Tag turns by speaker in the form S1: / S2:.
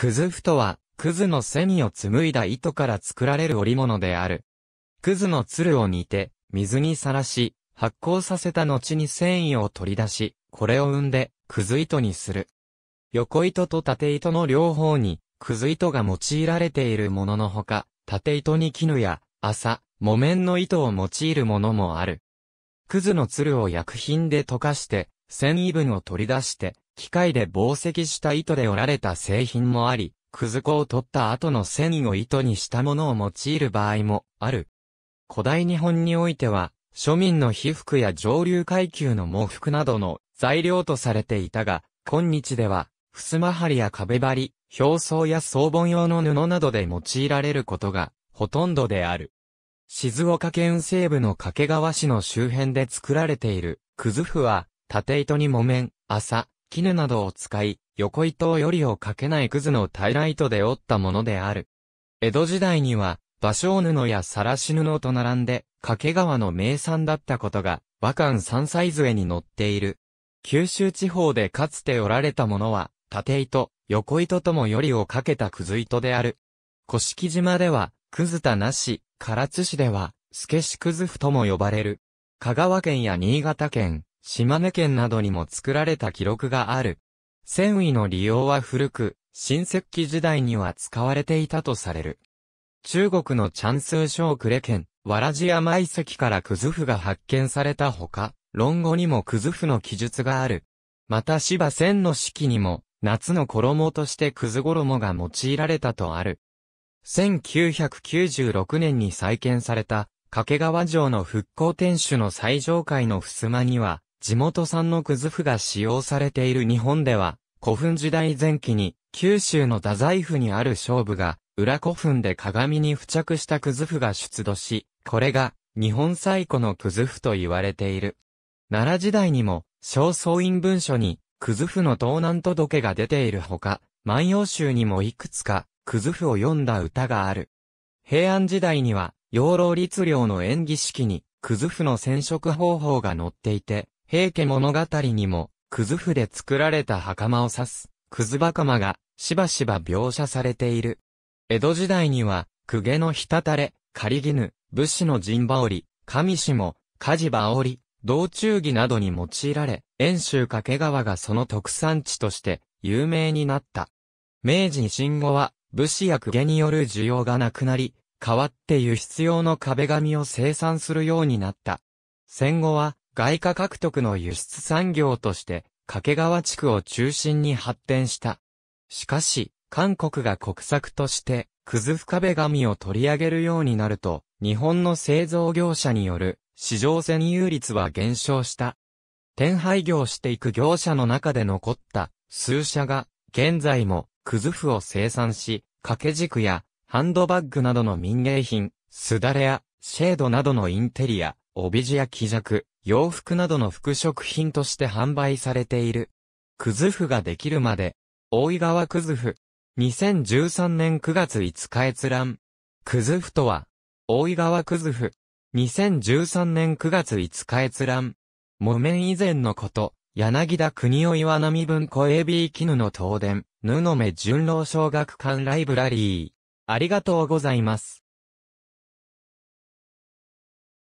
S1: くず布とは、くずのセミを紡いだ糸から作られる織物である。くずの鶴を煮て、水にさらし、発酵させた後に繊維を取り出し、これを生んで、くず糸にする。横糸と縦糸の両方に、くず糸が用いられているもののほか、縦糸に絹や、麻、木綿の糸を用いるものもある。くずの鶴を薬品で溶かして、繊維分を取り出して、機械で紡績した糸で織られた製品もあり、くず粉を取った後の繊維を糸にしたものを用いる場合もある。古代日本においては、庶民の被服や上流階級の毛服などの材料とされていたが、今日では、襖張りや壁張り、表層や総本用の布などで用いられることが、ほとんどである。静岡県西部の掛川市の周辺で作られている、くず布は、縦糸に木綿、麻、絹などを使い、横糸よりをかけないくずの平糸で折ったものである。江戸時代には、芭蕉布やさらし布と並んで、掛川の名産だったことが、和漢山図杖に載っている。九州地方でかつて織られたものは、縦糸、横糸ともよりをかけたくず糸である。古式島では、くずたなし、唐津市では、すけしくずふとも呼ばれる。香川県や新潟県、島根県などにも作られた記録がある。繊維の利用は古く、新石器時代には使われていたとされる。中国のチャンスー省呉県、わらじ山遺跡からクズフが発見されたほか、論語にもクズフの記述がある。また芝千の式にも、夏の衣としてクズ衣が用いられたとある。1996年に再建された、掛川城の復興天守の最上階の襖には、地元産のクズフが使用されている日本では、古墳時代前期に、九州の太宰府にある勝負が、裏古墳で鏡に付着したクズフが出土し、これが、日本最古のクズフと言われている。奈良時代にも、正倉院文書に、クズフの盗難届が出ているほか、万葉集にもいくつか、クズフを読んだ歌がある。平安時代には、養老律令の演技式に、クズフの染色方法が載っていて、平家物語にも、くず符で作られた袴を指す、くずまが、しばしば描写されている。江戸時代には、公家のひたたれ、かりぬ、武士の陣羽織、上も、火事羽織、道中儀などに用いられ、遠州掛川がその特産地として有名になった。明治維新後は武士や公家による需要がなくなり、代わって輸出用の壁紙を生産するようになった。戦後は外貨獲得の輸出産業として、掛川地区を中心に発展した。しかし、韓国が国策として、くず深部紙を取り上げるようになると、日本の製造業者による市場占有率は減少した。転廃業していく業者の中で残った数社が、現在も、くず布を生産し、掛け軸や、ハンドバッグなどの民芸品、すだれや、シェードなどのインテリア、帯地や木弱、洋服などの服飾品として販売されている。くずふができるまで、大井川くずふ。2013年9月5日閲覧。くずふとは、大井川くずふ。2013年9月5日閲覧。木綿以前のこと、柳田国を岩波文庫 AB 絹の東電、布目順郎小学館ライブラリー。ありがとうございます。